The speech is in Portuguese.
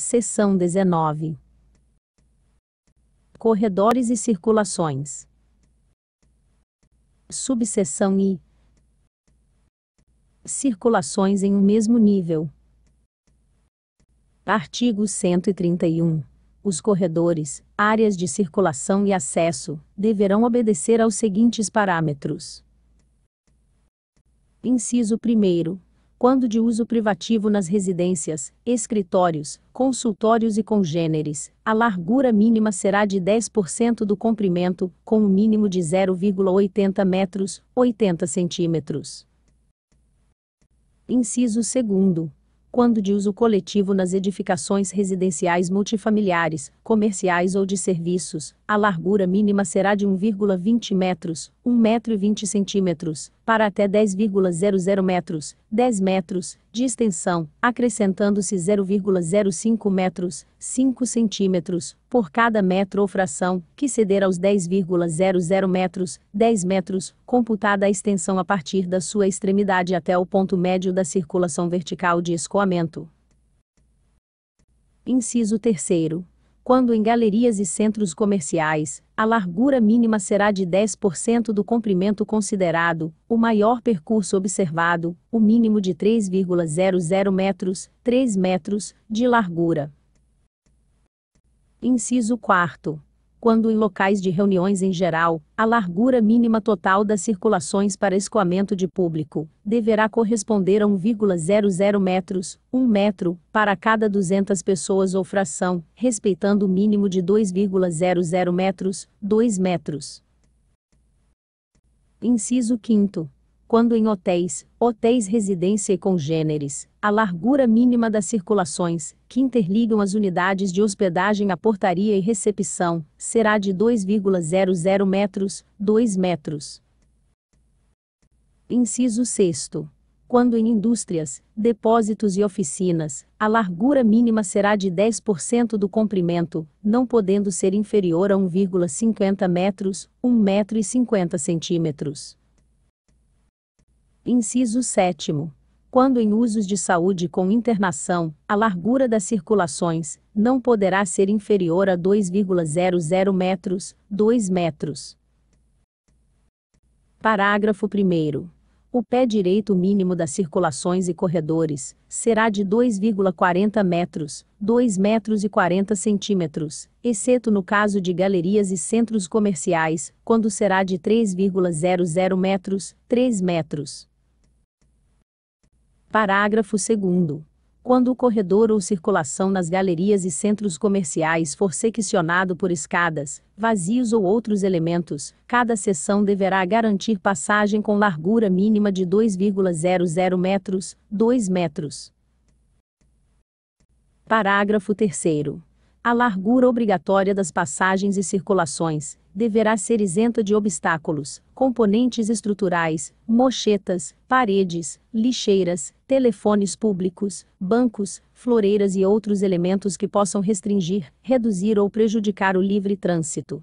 Seção 19 Corredores e circulações. Subseção I Circulações em um mesmo nível. Artigo 131. Os corredores, áreas de circulação e acesso deverão obedecer aos seguintes parâmetros: Inciso 1 quando de uso privativo nas residências, escritórios, consultórios e congêneres, a largura mínima será de 10% do comprimento, com um mínimo de 0,80 metros, 80 centímetros. Inciso 2 quando de uso coletivo nas edificações residenciais multifamiliares, comerciais ou de serviços, a largura mínima será de 1,20 metros, 1,20m, para até 10,00 metros, 10 metros, de extensão, acrescentando-se 0,05 metros, 5 centímetros, por cada metro ou fração, que ceder aos 10,00 metros, 10 metros, computada a extensão a partir da sua extremidade até o ponto médio da circulação vertical de escoamento. Inciso 3 quando em galerias e centros comerciais, a largura mínima será de 10% do comprimento considerado, o maior percurso observado, o mínimo de 3,00 metros, 3 metros, de largura. Inciso 4 quando em locais de reuniões em geral, a largura mínima total das circulações para escoamento de público deverá corresponder a 1,00 metros, 1 metro, para cada 200 pessoas ou fração, respeitando o mínimo de 2,00 metros, 2 metros. Inciso 5 quando em hotéis, hotéis residência e congêneres, a largura mínima das circulações, que interligam as unidades de hospedagem à portaria e recepção, será de 2,00 metros, 2 metros. Inciso 6 quando em indústrias, depósitos e oficinas, a largura mínima será de 10% do comprimento, não podendo ser inferior a 1,50 metros, 1,50 metro centímetros. Inciso 7. Quando em usos de saúde com internação, a largura das circulações não poderá ser inferior a 2,00 metros, 2 metros. Parágrafo 1. O pé direito mínimo das circulações e corredores será de 2,40 metros, 2 metros e 40 centímetros, exceto no caso de galerias e centros comerciais, quando será de 3,00 metros, 3 metros. Parágrafo 2 quando o corredor ou circulação nas galerias e centros comerciais for seccionado por escadas, vazios ou outros elementos, cada seção deverá garantir passagem com largura mínima de 2,00 metros, 2 metros. Parágrafo 3 a largura obrigatória das passagens e circulações deverá ser isenta de obstáculos, componentes estruturais, mochetas, paredes, lixeiras, telefones públicos, bancos, floreiras e outros elementos que possam restringir, reduzir ou prejudicar o livre trânsito.